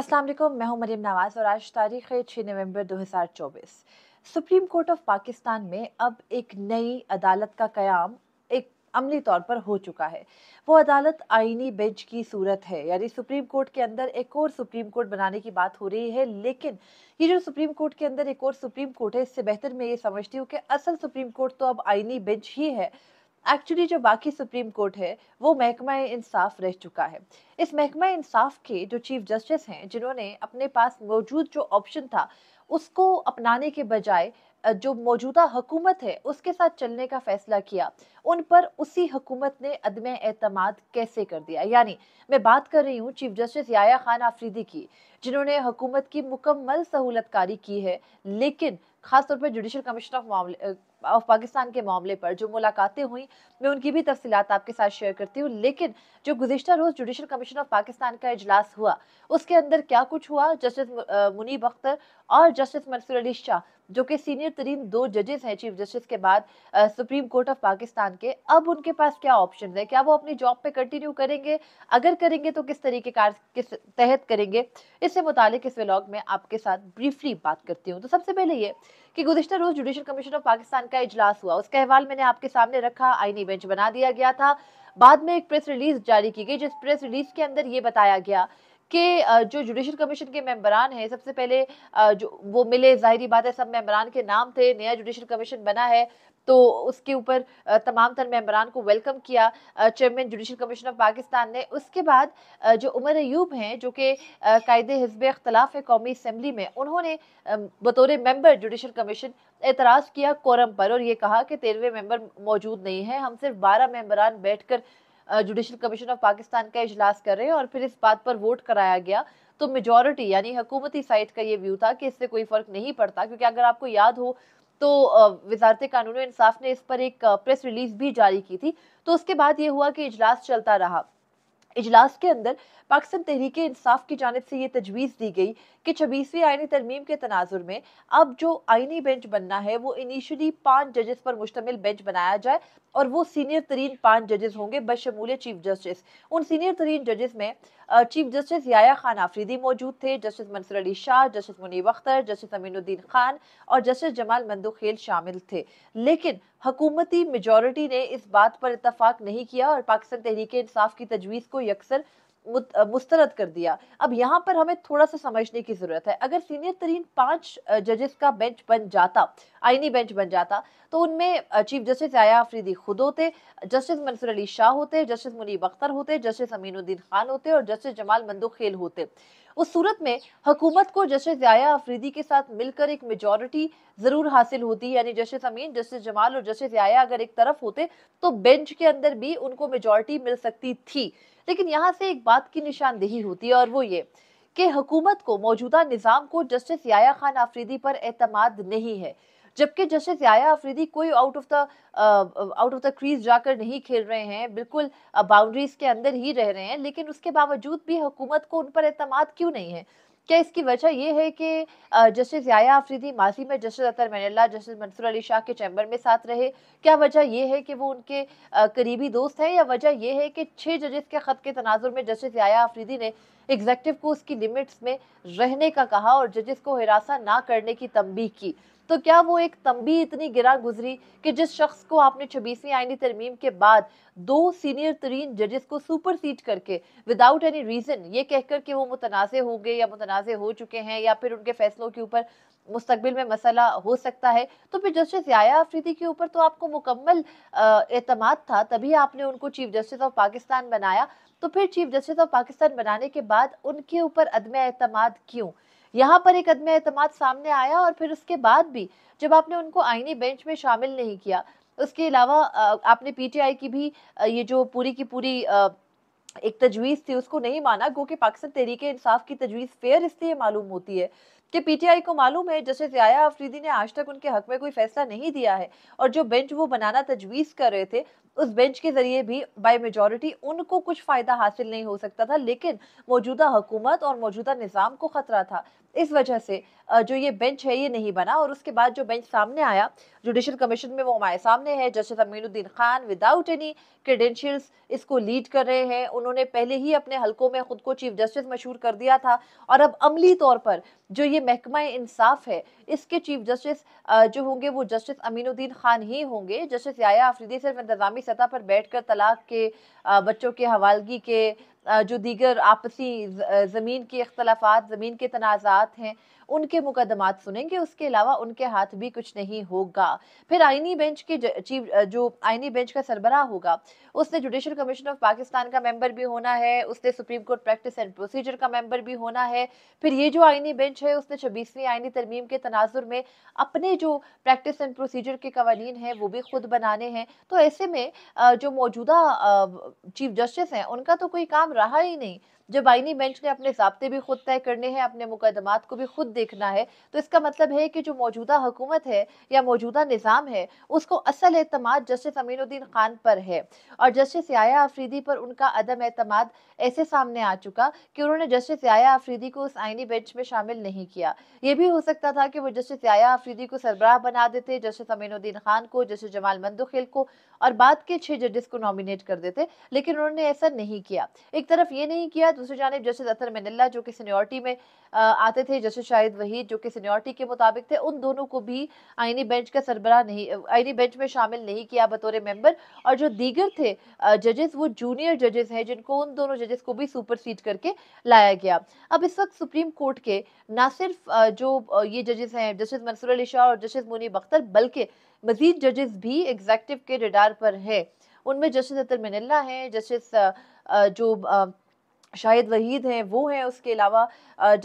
असलम मैं हूं मरीम नवाज़ और आज तारीख है छः नवंबर 2024 सुप्रीम कोर्ट ऑफ पाकिस्तान में अब एक नई अदालत का क़्याम एक अमली तौर पर हो चुका है वो अदालत आइनी बेंच की सूरत है यानी सुप्रीम कोर्ट के अंदर एक और सुप्रीम कोर्ट बनाने की बात हो रही है लेकिन ये जो सुप्रीम कोर्ट के अंदर एक और सुप्रीम कोर्ट है इससे बेहतर मैं ये समझती हूँ कि असल सुप्रीम कोर्ट तो अब आइनी बेंच ही है एक्चुअली जो बाकी सुप्रीम कोर्ट है वो महकमा इंसाफ रह चुका है इस महकमा इंसाफ के जो चीफ जस्टिस हैं जिन्होंने अपने पास मौजूद जो ऑप्शन था उसको अपनाने के बजाय जो मौजूदा हुकूमत है उसके साथ चलने का फैसला किया उन पर उसी हुकूमत ने अदम अतमाद कैसे कर दिया यानी मैं बात कर रही हूँ चीफ जस्टिस याया खान आफरीदी की जिन्होंने हुकूमत की मुकम्मल सहूलतकारी की है लेकिन खासतौर पर जुडिशल कमीशन ऑफ मामले ऑफ पाकिस्तान के मामले पर जो मुलाकातें हुई मैं उनकी भी तफसीत आपके साथ शेयर करती हूँ लेकिन जो गुजशत रोज़ जुडिशल कमीशन ऑफ पाकिस्तान का इजलास हुआ उसके अंदर क्या कुछ हुआ जस्टिस मुनीब अख्तर और जस्टिस मंसूर अली शाह जो कि सीनियर तरीन दो जजेस हैं चीफ जस्टिस के बाद सुप्रीम कोर्ट ऑफ पाकिस्तान के अब उनके पास क्या ऑप्शन है क्या वो अपनी जॉब पे कंटिन्यू करेंगे अगर करेंगे तो किस तरीके कार किस तहत करेंगे इससे मुतालिक इस व्लॉग में आपके साथ ब्रीफली बात करती हूँ तो सबसे पहले ये कि गुजशत रोज जुडिशल कमीशन ऑफ पाकिस्तान का इजलास हुआ उसका अहवाल मैंने आपके सामने रखा आईनी बेंच बना दिया गया था बाद में एक प्रेस रिलीज जारी की गई जिस प्रेस रिलीज के अंदर ये बताया गया के जो जुडिशल कमीशन के मेम्बरान हैं सबसे पहले जो वो मिले ज़ाहरी बात है सब मेम्बरान के नाम थे नया जुडिशल कमीशन बना है तो उसके ऊपर तमाम तर मेम्बरान को वेलकम किया chairman judicial commission of Pakistan ने उसके बाद जो उमर अयूब हैं जो कि कायद हिजब अख्तलाफ है कौमी असम्बली में उन्होंने बतौर मेंबर जुडिशल कमीशन एतराज़ किया कोरम पर और ये कहा कि तेरहवें मेंबर मौजूद नहीं है हम सिर्फ बारह मेम्बरान बैठकर जुडिशल कमीशन ऑफ पाकिस्तान का इजलास कर रहे हैं और फिर इस बात पर वोट कराया गया तो मेजोरिटी यानी हुकूमती साइड का ये व्यू था कि इससे कोई फ़र्क नहीं पड़ता क्योंकि अगर आपको याद हो तो वजारत कानून इंसाफ ने इस पर एक प्रेस रिलीज भी जारी की थी तो उसके बाद ये हुआ कि इजलास चलता रहा इजलास के अंदर पाकिस्तान तहरीक इंसाफ की जानब से ये तजवीज़ दी गई कि छब्बीसवीं आइनी तरमीम के तनाजुर में अब जो आइनी बेंच बनना है वो इनिशली पाँच जजेस पर मुश्तमिल बेंच बनाया जाए और वो सीनियर तरीन पाँच जजेस होंगे बशमूल चीफ जस्टिस उन सीनियर तरीन जजेस में चीफ जस्टिस याया खान आफरीदी मौजूद थे justice Mansoor Ali Shah justice Munib Akhtar justice Aminuddin Khan और जस्टिस जमाल मंदूखेल शामिल थे लेकिन हकूमती मेजॉरिटी ने इस बात पर इतफाक नहीं किया और पाकिस्तान तहरीक इंसाफ की तजवीज़ को यकसर मुस्तरद कर दिया अब यहाँ पर हमें थोड़ा सा समझने की ज़रूरत है अगर सीनियर तरीन पांच जजेस का बेंच बन जाता आईनी बेंच बन जाता तो उनमें चीफ जस्टिस आया आफरीदी खुद होते जस्टिस मंसूर अली शाह होते जस्टिस मुनीब अख्तर होते जस्टिस अमीनुद्दीन खान होते और जस्टिस जमाल मंदोखेल होते उस सूरत में हुकूमत को जस्टिस जया अफरीदी के साथ मिलकर एक मेजॉरिटी ज़रूर हासिल होती यानी जस्टिस अमीन जस्टिस जमाल और जस्टिस जया अगर एक तरफ होते तो बेंच के अंदर भी उनको मेजॉरिटी मिल सकती थी लेकिन यहाँ से एक बात की निशानदेही होती है और वो ये कि हुकूमत को मौजूदा निज़ाम को जस्टिस याया खान आफरीदी पर एतमाद नहीं है जबकि जस्टिस याया आफरीदी कोई out of the out of the crease जाकर नहीं खेल रहे हैं बिल्कुल बाउंड्रीज के अंदर ही रह रहे हैं लेकिन उसके बावजूद भी हुकूमत को उन पर अतमाद क्यों नहीं है क्या इसकी वजह यह है कि जस्टिस याया आफरीदी माजी में जस्टिस अतर मनिल्ला जस्टिस मंसूर अली शाह के चैम्बर में साथ रहे क्या वजह यह है कि वो उनके करीबी दोस्त हैं या वजह यह है कि छः जजेस के ख़त के तनाजुर में जस्टिस याया आफरीदी ने एग्जेक्टिव को उसकी लिमिट्स में रहने का कहा और जजेस को हिरासा ना करने की तंबी की तो क्या वो एक तंबी इतनी गिरा गुजरी कि जिस शख्स को आपने छब्बीसवीं आईनी तरमीम के बाद दो सीनियर तरीन जजेस को सुपर सीट करके विदाउट एनी रीज़न ये कहकर कि वो मुतनाज़ होंगे या मुतनाज़ हो चुके हैं या फिर उनके फैसलों के ऊपर मुस्तबिल में मसला हो सकता है तो फिर जस्टिस याया अफरीदी के ऊपर तो आपको मुकम्मल अतमाद था तभी आपने उनको चीफ जस्टिस ऑफ पाकिस्तान बनाया तो फिर चीफ जस्टिस ऑफ पाकिस्तान बनाने के बाद उनके ऊपर अदम अतमाद क्यों यहाँ पर एक अदम अतमाद सामने आया और फिर उसके बाद भी जब आपने उनको आईनी बेंच में शामिल नहीं किया उसके अलावा आपने पीटीआई की भी ये जो पूरी की पूरी एक तजवीज़ थी उसको नहीं माना क्योंकि पाकिस्तान तहरीक इंसाफ की तजवीज़ फेयर इसलिए मालूम होती है कि पीटीआई को मालूम है जैसे याया अफरीदी ने आज तक उनके हक में कोई फैसला नहीं दिया है और जो बेंच वो बनाना तजवीज़ कर रहे थे उस बेंच के जरिए भी बाय मेजोरिटी उनको कुछ फ़ायदा हासिल नहीं हो सकता था लेकिन मौजूदा हुकूमत और मौजूदा निज़ाम को ख़तरा था इस वजह से जो ये बेंच है ये नहीं बना और उसके बाद जो बेंच सामने आया जुडिशल कमीशन में वो हमारे सामने है justice Aminuddin Khan without any credentials इसको लीड कर रहे हैं उन्होंने पहले ही अपने हलकों में खुद को चीफ जस्टिस मशहूर कर दिया था और अब अमली तौर पर जो ये महकमा इंसाफ है इसके चीफ जस्टिस जो होंगे वो जस्टिस अमीनुद्दीन खान ही होंगे जस्टिस याया आफरीदी सिर्फ इंतजामी सतह पर बैठकर तलाक के बच्चों के हवालगी के जो दीगर आपसी ज़मीन के अख्तलाफात ज़मीन के तनाज़ात हैं उनके मुकदमात सुनेंगे उसके अलावा उनके हाथ भी कुछ नहीं होगा फिर आईनी बेंच के चीफ जो आईनी बेंच का सरबरा होगा उसने जुडिशल कमीशन ऑफ पाकिस्तान का मेंबर भी होना है उसने supreme court practice and procedure का मेंबर भी होना है फिर ये जो आईनी बेंच है उसने छब्बीसवीं आईनी तरमीम के तनाजुर में अपने जो प्रैक्टिस एंड प्रोसीजर के कवानीन हैं वो भी खुद बनाने हैं तो ऐसे में जो मौजूदा चीफ जस्टिस हैं उनका तो कोई काम रहा ही नहीं जब आइनी बेंच ने अपने जबते भी खुद तय करने हैं अपने मुकदमात को भी खुद देखना है तो इसका मतलब है कि जो मौजूदा हुकूमत है या मौजूदा निज़ाम है उसको असल अतमाद जस्टिस अमीनुद्दीन खान पर है और जस्टिस याया आफरीदी पर उनका अदम अतमाद ऐसे सामने आ चुका कि उन्होंने जस्टिस याया आफरीदी को उस आइनी बेंच में शामिल नहीं किया ये भी हो सकता था कि वो जस्टिस याया आफरीदी को सरबराह बना देते जस्टिस अमीनुद्दीन खान को जस्टिस जमाल मंदुखेल को और बाद के छः जजेस को नॉमिनेट कर देते लेकिन उन्होंने ऐसा नहीं किया एक तरफ ये नहीं किया दूसरी जानब जस्टिस अतर मिनल्ला जो कि सीनियोरिटी में आते थे जस्टिस शाहिद वहीद जो कि सीनियोरिटी के मुताबिक थे उन दोनों को भी आईनी बेंच का सरबरा नहीं आईनी बेंच में शामिल नहीं किया बतौर मेंबर और जो दीगर थे जजेस वो जूनियर जजेस हैं जिनको उन दोनों जजेस को भी सुपर सीट करके लाया गया अब इस वक्त सुप्रीम कोर्ट के ना सिर्फ जो ये जजेस हैं जस्टिस मंसूर अली शाह और जस्टिस मुनीब अख्तर बल्कि मजीद जजेस भी एग्जैक्टिव के रिडार पर हैं उनमें जस्टिस अतर मिनल्ला हैं जस्टिस जो शाहिद वहीद हैं वो हैं उसके अलावा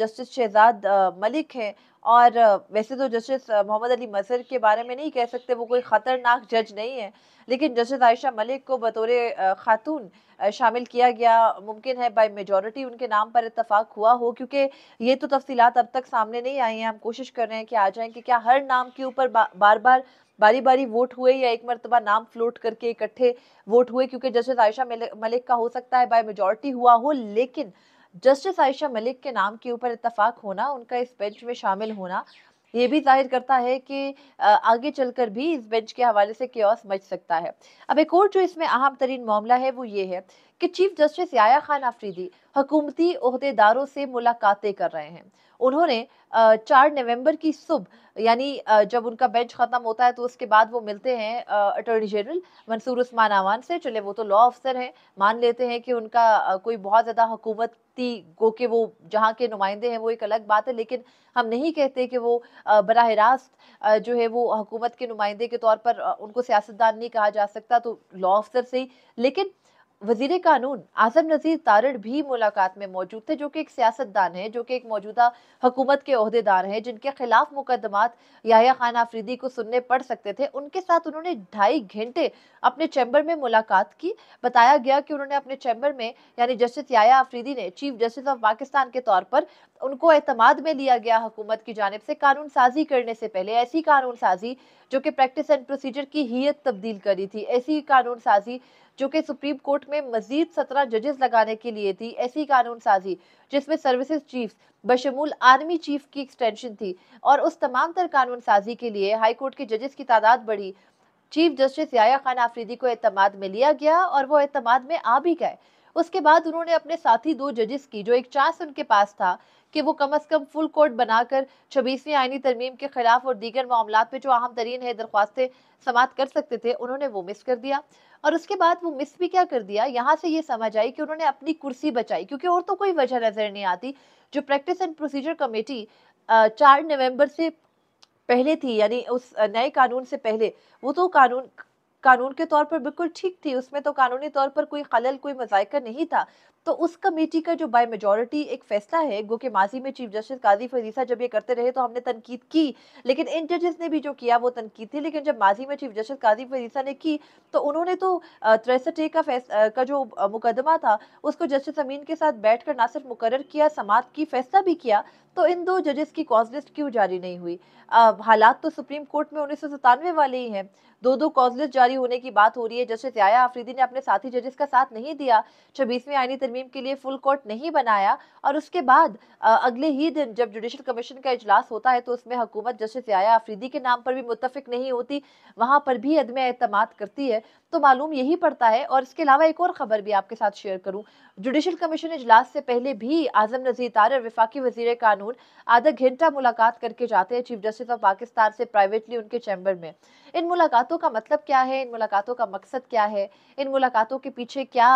जस्टिस शहजाद मलिक हैं और वैसे तो जस्टिस मोहम्मद अली मसर के बारे में नहीं कह सकते वो कोई ख़तरनाक जज नहीं है लेकिन जस्टिस आयशा मलिक को बतौर ख़ातून शामिल किया गया मुमकिन है बाई मेजॉरिटी उनके नाम पर इतफाक़ हुआ हो क्योंकि ये तो तफसीत अब तक सामने नहीं आई हैं हम कोशिश कर रहे हैं कि आ जाएँ कि क्या हर नाम के ऊपर बा, बार बार बारी बारी वोट हुए या एक मरतबा नाम फ्लोट करके इकट्ठे वोट हुए क्योंकि जस्टिस आयशा मलिक का हो सकता है बाय मेजोरिटी हुआ हो लेकिन जस्टिस आयशा मलिक के नाम के ऊपर इतफाक होना उनका इस बेंच में शामिल होना ये भी जाहिर करता है कि आगे चलकर भी इस बेंच के हवाले से क्योस मच सकता है अब एक और जो इसमें अहम तरीन मामला है वो ये है कि चीफ जस्टिस याया खान आफरीदी हकूमती अहदेदारों से मुलाकातें कर रहे हैं उन्होंने चार नवंबर की सुबह यानी जब उनका बेंच ख़त्म होता है तो उसके बाद वो मिलते हैं अटॉर्नी जनरल मंसूर उस्मान आवान से चले वो तो लॉ अफसर हैं मान लेते हैं कि उनका कोई बहुत ज़्यादा हुकूमत गो के वो जहाँ के नुमाइंदे हैं वो एक अलग बात है लेकिन हम नहीं कहते कि वो बरह रास्त जो है वो हकूमत के नुमाइंदे के तौर पर उनको सियासतदान नहीं कहा जा सकता तो लॉ अफसर से ही लेकिन वजीर कानून आजम नज़ीर तारड़ भी मुलाकात में मौजूद थे जो कि एक सियासतदान है जो कि एक मौजूदा हुकूमत के अहदेदार हैं जिनके खिलाफ मुकदमात याया खान आफरीदी को सुनने पड़ सकते थे उनके साथ उन्होंने ढाई घंटे अपने चैम्बर में मुलाकात की बताया गया कि उन्होंने अपने चैम्बर में यानी जस्टिस याया आफरीदी ने चीफ जस्टिस ऑफ पाकिस्तान के तौर पर उनको एतमाद में लिया गया हुकूमत की जानब से कानून साजी करने से पहले ऐसी कानून साजी जो कि प्रैक्टिस एंड प्रोसीजर की हीयत तब्दील करी थी ऐसी कानून साजी जो कि सुप्रीम कोर्ट में मजीद सत्रह जजेस लगाने के लिए थी ऐसी कानून साजी जिसमें सर्विसेज चीफ बशमूल आर्मी चीफ की एक्सटेंशन थी और उस तमाम तर कानून साजी के लिए हाई कोर्ट के जजेस की तादाद बढ़ी चीफ जस्टिस याया खान आफरीदी को अतमाद में लिया गया और वो अतमाद में आ भी गए उसके बाद उन्होंने अपने साथी दो जजेस की जो एक चांस उनके पास था कि वो कम से कम फुल कोर्ट बनाकर छब्बीसवीं आईनी तरमीम के खिलाफ और दीगर मामला पे जो अहम तरीन है दरख्वास्तें समाप्त कर सकते थे उन्होंने वो मिस कर दिया और उसके बाद वो मिस भी क्या कर दिया यहाँ से ये समझ आई कि उन्होंने अपनी कुर्सी बचाई क्योंकि और तो कोई वजह नज़र नहीं आती जो प्रैक्टिस एंड प्रोसीजर कमेटी चार नवंबर से पहले थी यानी उस नए कानून से पहले वो तो कानून कानून के तौर पर बिल्कुल ठीक थी उसमें तो कानूनी तौर पर कोई खलल कोई मजायका नहीं था तो उस कमेटी का जो बाय मेजोरिटी एक फैसला है गो के माजी में चीफ जस्टिस काजी फरीसा जब ये करते रहे तो हमने तनकीद की लेकिन इन जजेस ने भी जो किया वो तनकीद थी लेकिन जब माजी में चीफ जस्टिस काजी फरीसा ने की तो उन्होंने तो तिरसठ ए का का जो मुकदमा था उसको जस्टिस अमीन के साथ बैठ कर ना सिर्फ मुकर किया समात की फैसला भी किया तो इन दो जजेस की कॉज लिस्ट क्यों जारी नहीं हुई हालात तो सुप्रीम कोर्ट में उन्नीस वाले ही हैं दो दो कॉज लिस्ट जारी होने की बात हो रही है जस्टिस याया आफरीदी ने अपने साथी जजेस का साथ नहीं दिया छब्बीसवीं आईनी तरमीम तरमीम के लिए फुल कोर्ट नहीं बनाया और उसके बाद अगले ही दिन जब जुडिशल कमीशन का इजलास होता है तो उसमें हुकूमत जस्टिस आया अफरीदी के नाम पर भी मुतफिक नहीं होती वहाँ पर भी अदम अहतम करती है तो मालूम यही पड़ता है और इसके अलावा एक और ख़बर भी आपके साथ शेयर करूँ जुडिशल कमीशन इजलास से पहले भी आजम नज़ीर तार और वफाकी वजी कानून आधा घंटा मुलाकात करके जाते हैं चीफ जस्टिस ऑफ पाकिस्तान से प्राइवेटली उनके चैम्बर में इन मुलाकातों का मतलब क्या है इन मुलाकातों का मकसद क्या है इन मुलाकातों के पीछे क्या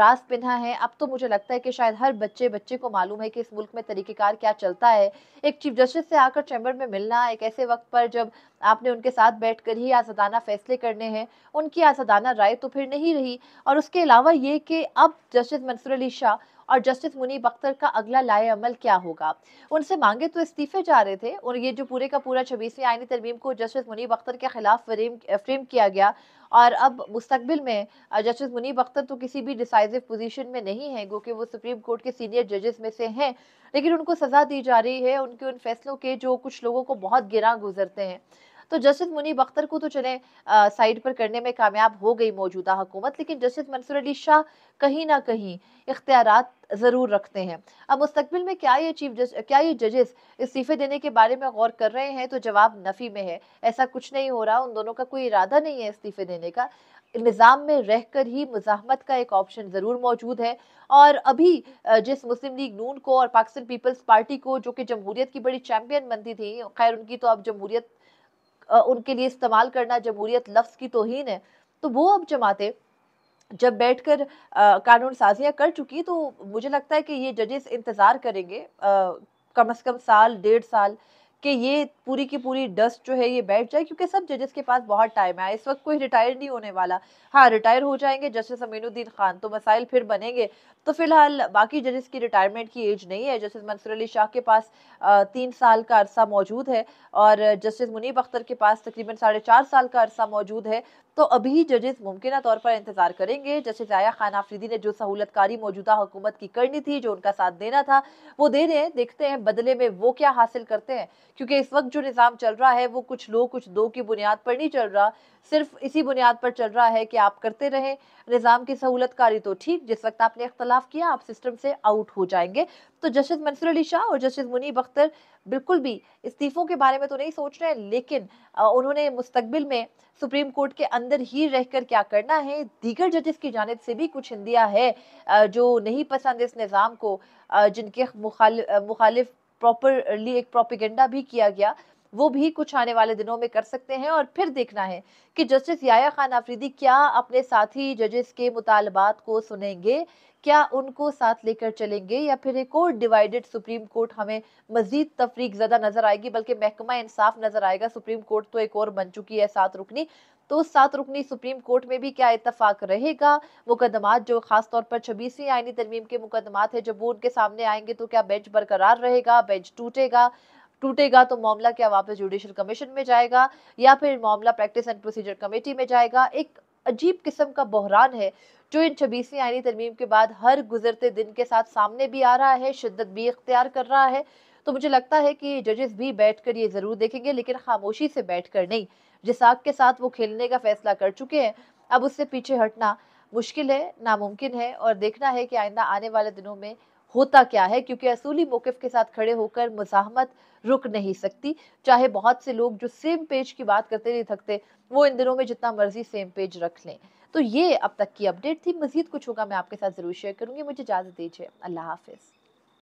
रास पिन्हा है अब तो मुझे लगता है कि शायद हर बच्चे बच्चे को मालूम है कि इस मुल्क में तरीक़ेकार क्या चलता है एक चीफ जस्टिस से आकर चैम्बर में मिलना एक ऐसे वक्त पर जब आपने उनके साथ बैठ कर ही आज़ादाना फैसले करने हैं उनकी आज़ादाना राय तो फिर नहीं रही और उसके अलावा ये कि अब जस्टिस मंसूर अली शाह और जस्टिस मुनीब अख्तर का अगला लाए अमल क्या होगा उनसे मांगे तो इस्तीफे जा रहे थे और ये जो पूरे का पूरा छब्बीसवीं आयनी तरमीम को जस्टिस मुनीब अख्तर के खिलाफ फ्रेम फ्रेम किया गया और अब मुस्तबिल में जस्टिस मुनीब अख्तर तो किसी भी डिसाइजिव पोजीशन में नहीं है क्योंकि वो सुप्रीम कोर्ट के सीनियर जजेस में से हैं लेकिन उनको सज़ा दी जा रही है उनके उन फैसलों के जो कुछ लोगों को बहुत गिरा गुजरते हैं तो जसद मुनीब अख्तर को तो चले साइड पर करने में कामयाब हो गई मौजूदा हुकूमत लेकिन जसद मंसूर अली शाह कहीं ना कहीं इख्तियार ज़रूर रखते हैं अब मुस्तबिल में क्या ये चीफ जस्ट क्या ये जजेस इस्तीफे देने के बारे में गौर कर रहे हैं तो जवाब नफ़ी में है ऐसा कुछ नहीं हो रहा उन दोनों का कोई इरादा नहीं है इस्तीफे देने का निज़ाम में रह कर ही मुजामत का एक ऑप्शन ज़रूर मौजूद है और अभी जिस मुस्लिम लीग नून को और पाकिस्तान पीपल्स पार्टी को जो कि जमहूरियत की बड़ी चैम्पियन बनती थी खैर उनकी तो अब जमहूरियत उनके लिए इस्तेमाल करना जमहूरियत लफ्ज़ की तोहन है तो वो अब जमाते जब बैठकर कानून साजियाँ कर चुकी तो मुझे लगता है कि ये जजेस इंतज़ार करेंगे आ, कम अज़ कम साल डेढ़ साल कि ये पूरी की पूरी डस्ट जो है ये बैठ जाए क्योंकि सब जजेस के पास बहुत टाइम है इस वक्त कोई रिटायर नहीं होने वाला हाँ रिटायर हो जाएंगे जस्टिस अमीनुद्दीन खान तो मसाइल फिर बनेंगे तो फिलहाल बाकी जजेस की रिटायरमेंट की एज नहीं है जस्टिस मंसूर अली शाह के पास तीन साल का अरसा मौजूद है और जस्टिस मुनीब अख्तर के पास तकरीबन साढ़े चार साल का अरसा मौजूद है तो अभी जजेस मुमकिन तौर पर इंतजार करेंगे जस्टिस आया खान आफरीदी ने जो सहूलतकारी मौजूदा हुकूमत की करनी थी जो उनका साथ देना था वो दे रहे हैं देखते हैं बदले में वो क्या हासिल करते हैं क्योंकि इस वक्त जो निज़ाम चल रहा है वो कुछ लोग कुछ दो की बुनियाद पर नहीं चल रहा सिर्फ इसी बुनियाद पर चल रहा है कि आप करते रहें निज़ाम की सहूलतकारी तो ठीक जिस वक्त आपने इख्तलाफ किया आप सिस्टम से आउट हो जाएंगे तो जस्टिस मंसूर अली शाह और जस्टिस मुनीब अख्तर बिल्कुल भी इस्तीफों के बारे में तो नहीं सोच रहे लेकिन उन्होंने मुस्तबिल में सुप्रीम कोर्ट के अंदर ही रहकर क्या करना है दीगर जजेस की जानब से भी कुछ हिंदिया है जो नहीं पसंद इस निज़ाम को जिनके मुखालिफ प्रॉपरली एक प्रोपिगेंडा भी किया गया वो भी कुछ आने वाले दिनों में कर सकते हैं और फिर देखना है कि जस्टिस याया खान आफरीदी क्या अपने साथी जजेस के मुतालबात को सुनेंगे क्या उनको साथ लेकर चलेंगे या फिर एक और डिवाइडेड सुप्रीम कोर्ट हमें मजीद तफरीक ज़्यादा नज़र आएगी बल्कि महकमा इंसाफ नज़र आएगा सुप्रीम कोर्ट तो एक और बन चुकी है साथ रुकनी तो उस सात रुकनी सुप्रीम कोर्ट में भी क्या इतफाक रहेगा मुकदमात जो खास तौर पर छब्बीसवीं आइनी तरमीम के मुकदमात है जब वो उनके सामने आएंगे तो क्या बेंच बरकरार रहेगा बेंच टूटेगा टूटेगा तो मामला क्या वापस जुडिशल कमीशन में जाएगा या फिर मामला प्रैक्टिस एंड प्रोसीजर कमेटी में जाएगा एक अजीब किस्म का बहरान है जो इन छब्बीसवीं आयनी तरमीम के बाद हर गुजरते दिन के साथ सामने भी आ रहा है शिद्दत भी इख्तियार कर रहा है तो मुझे लगता है कि जजेस भी बैठ कर ये ज़रूर देखेंगे लेकिन खामोशी से बैठ कर नहीं जिस आग के साथ वो खेलने का फैसला कर चुके हैं अब उससे पीछे हटना मुश्किल है नामुमकिन है और देखना है कि आइंदा आने वाले दिनों में होता क्या है क्योंकि असूली मौकफ के साथ खड़े होकर मुजामत रुक नहीं सकती चाहे बहुत से लोग जो सेम पेज की बात करते नहीं थकते वो इन दिनों में जितना मर्जी सेम पेज रख लें तो ये अब तक की अपडेट थी मजीद कुछ होगा मैं आपके साथ ज़रूर शेयर करूंगी मुझे इजाज़त दीजिए अल्लाह हाफिज़